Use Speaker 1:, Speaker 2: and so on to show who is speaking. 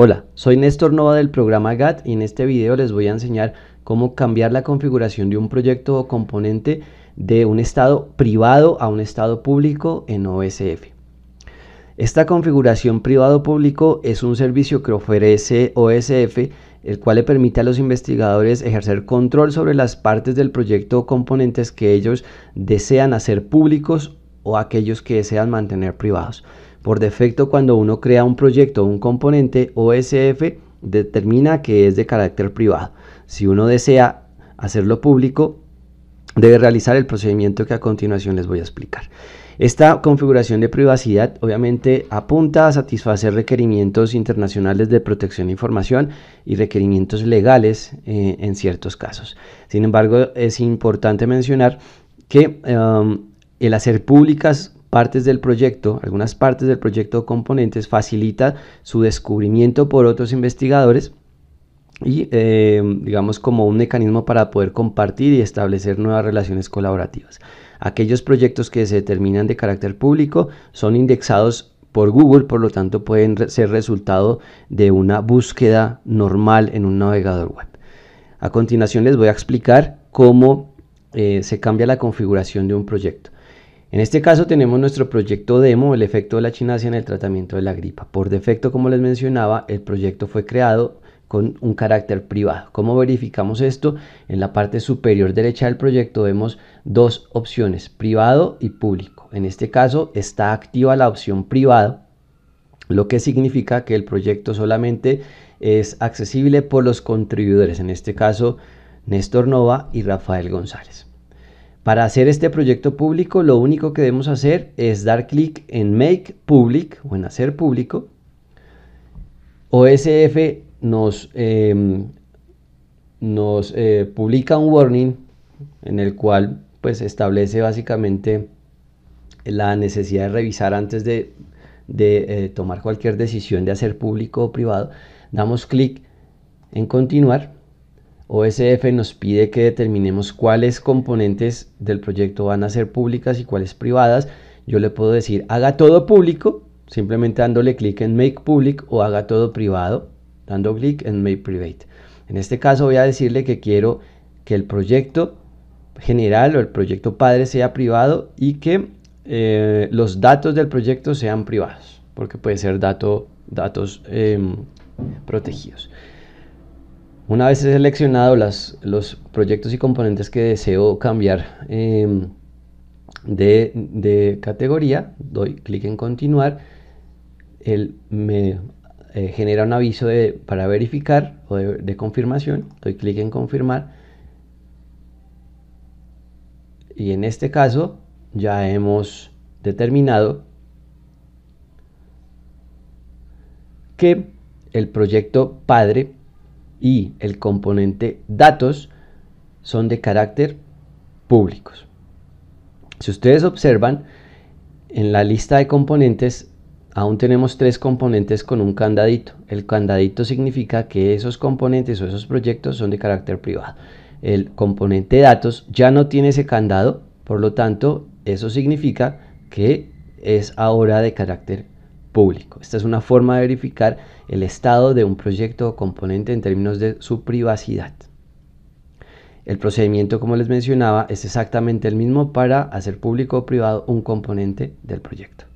Speaker 1: Hola, soy Néstor Nova del programa GAT y en este video les voy a enseñar cómo cambiar la configuración de un proyecto o componente de un estado privado a un estado público en OSF. Esta configuración privado-público es un servicio que ofrece OSF, el cual le permite a los investigadores ejercer control sobre las partes del proyecto o componentes que ellos desean hacer públicos o aquellos que desean mantener privados. Por defecto, cuando uno crea un proyecto o un componente, OSF determina que es de carácter privado. Si uno desea hacerlo público, debe realizar el procedimiento que a continuación les voy a explicar. Esta configuración de privacidad obviamente apunta a satisfacer requerimientos internacionales de protección de información y requerimientos legales eh, en ciertos casos. Sin embargo, es importante mencionar que em, el hacer públicas partes del proyecto, algunas partes del proyecto o componentes, facilita su descubrimiento por otros investigadores y eh, digamos como un mecanismo para poder compartir y establecer nuevas relaciones colaborativas. Aquellos proyectos que se determinan de carácter público son indexados por Google, por lo tanto pueden ser resultado de una búsqueda normal en un navegador web. A continuación les voy a explicar cómo eh, se cambia la configuración de un proyecto. En este caso tenemos nuestro proyecto demo, el efecto de la chinasia en el tratamiento de la gripa. Por defecto, como les mencionaba, el proyecto fue creado con un carácter privado. ¿Cómo verificamos esto? En la parte superior derecha del proyecto vemos dos opciones, privado y público. En este caso está activa la opción privado, lo que significa que el proyecto solamente es accesible por los contribuidores, en este caso Néstor Nova y Rafael González. Para hacer este proyecto público, lo único que debemos hacer es dar clic en Make Public o en Hacer Público. OSF nos, em, nos eh, publica un warning en el cual pues establece básicamente la necesidad de revisar antes de, eh, tomar cualquier decisión de hacer público o privado. Damos clic en continuar OSF nos pide que determinemos cuáles componentes del proyecto van a ser públicas y cuáles privadas. Yo le puedo decir, haga todo público, simplemente dándole clic en Make Public o haga todo privado, dando clic en Make Private. En este caso voy a decirle que quiero que el proyecto general o el proyecto padre sea privado y que eh, los datos del proyecto sean privados, porque puede ser datos em, protegidos. Una vez he seleccionado las, los proyectos y componentes que deseo cambiar em, de, categoría, doy clic en continuar, él me eh, genera un aviso de, para verificar o de confirmación, doy clic en confirmar y en este caso ya hemos determinado que el proyecto padre y el componente datos son de carácter públicos. Si ustedes observan, en la lista de componentes aún tenemos tres componentes con un candadito. El candadito significa que esos componentes o esos proyectos son de carácter privado. El componente datos ya no tiene ese candado, por lo tanto, eso significa que es ahora de carácter esta es una forma de verificar el estado de un proyecto o componente en términos de su privacidad. El procedimiento, como les mencionaba, es exactamente el mismo para hacer público o privado un componente del proyecto.